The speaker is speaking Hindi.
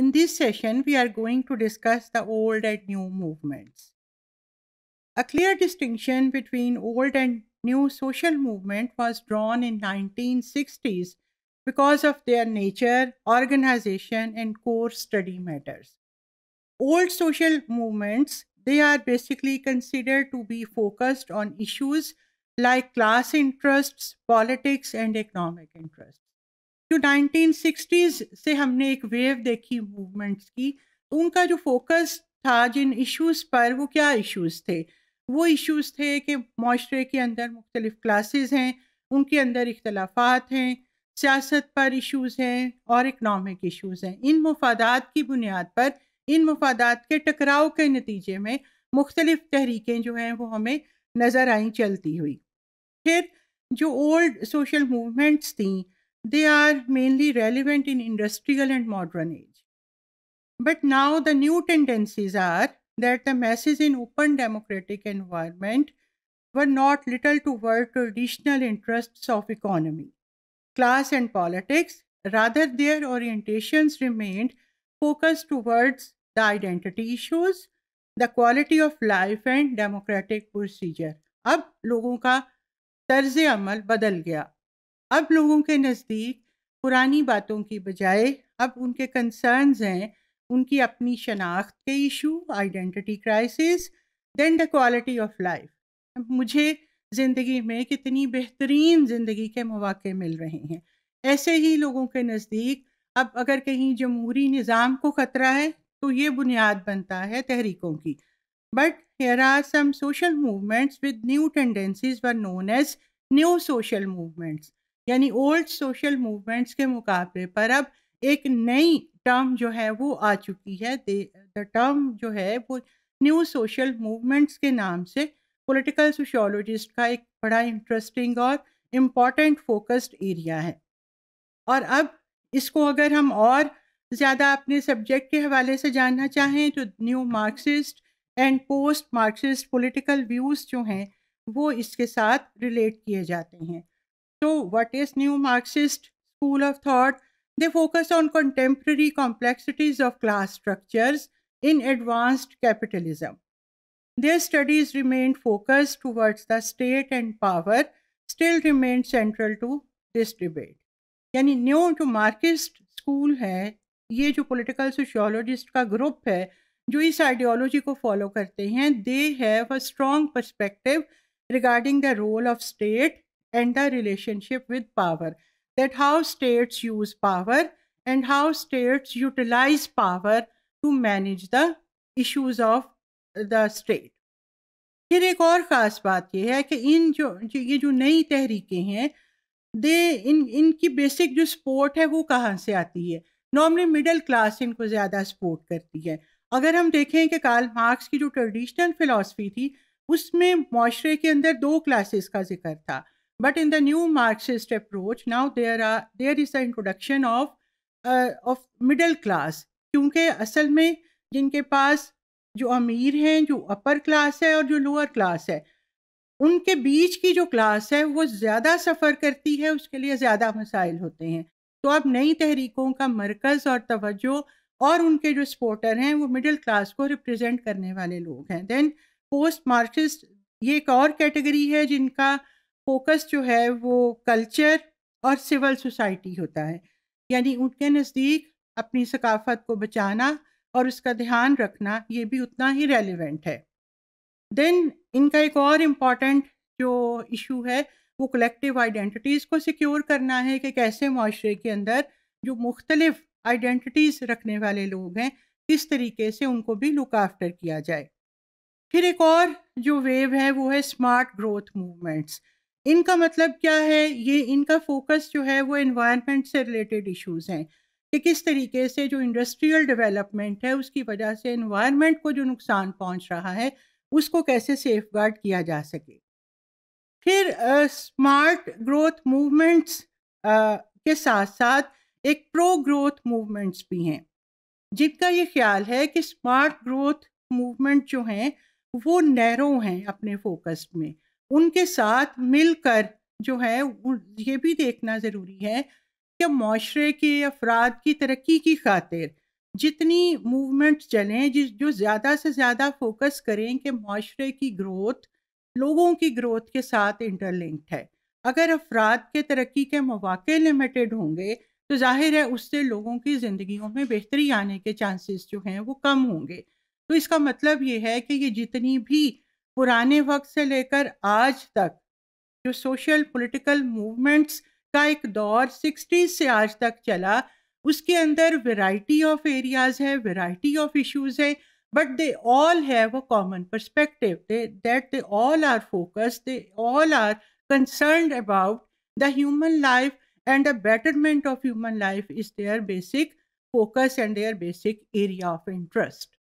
In this session, we are going to discuss the old and new movements. A clear distinction between old and new social movement was drawn in 1960s because of their nature, organization, and core study matters. Old social movements, they are basically considered to be focused on issues like class interests, politics, and economic interests. जो 1960s से हमने एक वेव देखी मूवमेंट्स की उनका जो फोकस था जिन इश्यूज पर वो क्या इश्यूज थे वो इश्यूज थे कि माशरे के अंदर मुख्तलिफ क्लासेस हैं उनके अंदर इख्तलाफात हैं सियासत पर इश्यूज हैं और इकनॉमिक इश्यूज हैं इन मफादात की बुनियाद पर इन मफादात के टकराव के नतीजे में मुख्तलिफ तहरीकें जो हैं वो हमें नज़र आई चलती हुई फिर जो ओल्ड सोशल मूवमेंट्स थी They are mainly relevant in industrial and modern age. But now the new tendencies are that the masses in open democratic environment were not little toward traditional interests of economy, class and politics, rather their orientations remained focused towards the identity issues, the quality of life and democratic procedure. Ab लोगों का तर्ज amal badal gaya. अब लोगों के नज़दीक पुरानी बातों की बजाय अब उनके कंसर्न्स हैं उनकी अपनी शनाख्त के issue identity crisis then the quality of life मुझे ज़िंदगी में कितनी बेहतरीन ज़िंदगी के मौाक़े मिल रहे हैं ऐसे ही लोगों के नज़दीक अब अगर कहीं जमहूरी निज़ाम को ख़तरा है तो ये बुनियाद बनता है तहरीकों की but here are some social movements with new tendencies व known as new social movements यानी ओल्ड सोशल मूवमेंट्स के मुकाबले पर अब एक नई टर्म जो है वो आ चुकी है द टर्म जो है वो न्यू सोशल मूवमेंट्स के नाम से पॉलिटिकल सोशोलॉजिस्ट का एक बड़ा इंटरेस्टिंग और इम्पॉर्टेंट फोकस्ड एरिया है और अब इसको अगर हम और ज़्यादा अपने सब्जेक्ट के हवाले से जानना चाहें तो new Marxist and post Marxist political views जो हैं वो इसके साथ रिलेट किए जाते हैं So, what is new Marxist school of thought? They focus on contemporary complexities of class structures in advanced capitalism. Their studies remained focused towards the state and power, still remained central to this debate. यानी new जो marxist school है ये जो political sociologist का group है जो इस ideology को follow करते हैं they have a strong perspective regarding the role of state and the relationship with power that how states use power and how states utilize power to manage the issues of the state. फिर एक और ख़ास बात यह है कि इन जो ये जो नई तहरीकें हैं दे इन इनकी बेसिक जो सपोर्ट है वो कहाँ से आती है नॉर्मली मिडिल क्लास इनको ज़्यादा सपोर्ट करती है अगर हम देखें कि कार्ल मार्क्स की जो ट्रेडिशनल फ़िलासफ़ी थी उसमें माशरे के अंदर दो क्लासेस का जिक्र था But in the new Marxist approach, now there are there is the introduction of uh, of middle class क्योंकि असल में जिनके पास जो अमीर हैं जो अपर क्लास है और जो लोअर क्लास है उनके बीच की जो क्लास है वो ज़्यादा सफ़र करती है उसके लिए ज़्यादा मसाइल होते हैं तो अब नई तहरीकों का मरकज़ और तवज्जो और उनके जो सपोर्टर हैं वो मिडिल क्लास को रिप्रेजेंट करने वाले लोग हैं देन पोस्ट मार्क्सिस्ट ये एक और कैटेगरी है जिनका फोकस जो है वो कल्चर और सिविल सोसाइटी होता है यानी उनके नज़दीक अपनी सकाफत को बचाना और उसका ध्यान रखना ये भी उतना ही रेलिवेंट है देन इनका एक और इम्पॉर्टेंट जो इशू है वो कलेक्टिव आइडेंटिटीज़ को सिक्योर करना है कि कैसे माशरे के अंदर जो मुख्तलिफ आइडेंटिटीज़ रखने वाले लोग हैं किस तरीके से उनको भी लुक आफ्टर किया जाए फिर एक और जो वेव है वो है स्मार्ट ग्रोथ मूवमेंट्स इनका मतलब क्या है ये इनका फोकस जो है वो इन्वायरमेंट से रिलेटेड इश्यूज हैं कि किस तरीके से जो इंडस्ट्रियल डेवलपमेंट है उसकी वजह से इन्वायरमेंट को जो नुकसान पहुंच रहा है उसको कैसे सेफ गार्ड किया जा सके फिर स्मार्ट ग्रोथ मूवमेंट्स के साथ साथ एक प्रो ग्रोथ मूवमेंट्स भी हैं जिनका ये ख्याल है कि स्मार्ट ग्रोथ मूवमेंट जो हैं वो नैरो हैं अपने फोकस में उनके साथ मिलकर जो है ये भी देखना ज़रूरी है कि माशरे के अफराद की तरक्की की खातिर जितनी मूवमेंट चलें जिस जो ज़्यादा से ज़्यादा फोकस करें कि माशरे की ग्रोथ लोगों की ग्रोथ के साथ इंटरलिंक्ड है अगर अफराद के तरक्की के मौाक़े लिमिटेड होंगे तो जाहिर है उससे लोगों की ज़िंदगियों में बेहतरी आने के चांसेस जो हैं वो कम होंगे तो इसका मतलब ये है कि ये जितनी भी पुराने वक्त से लेकर आज तक जो सोशल पॉलिटिकल मूवमेंट्स का एक दौर सिक्सटीज से आज तक चला उसके अंदर वैरायटी ऑफ एरियाज है वेराइटी ऑफ इश्यूज है but they all have a common perspective that they all are focus they all are concern about the human life and the betterment of human life is their basic focus and their basic area of interest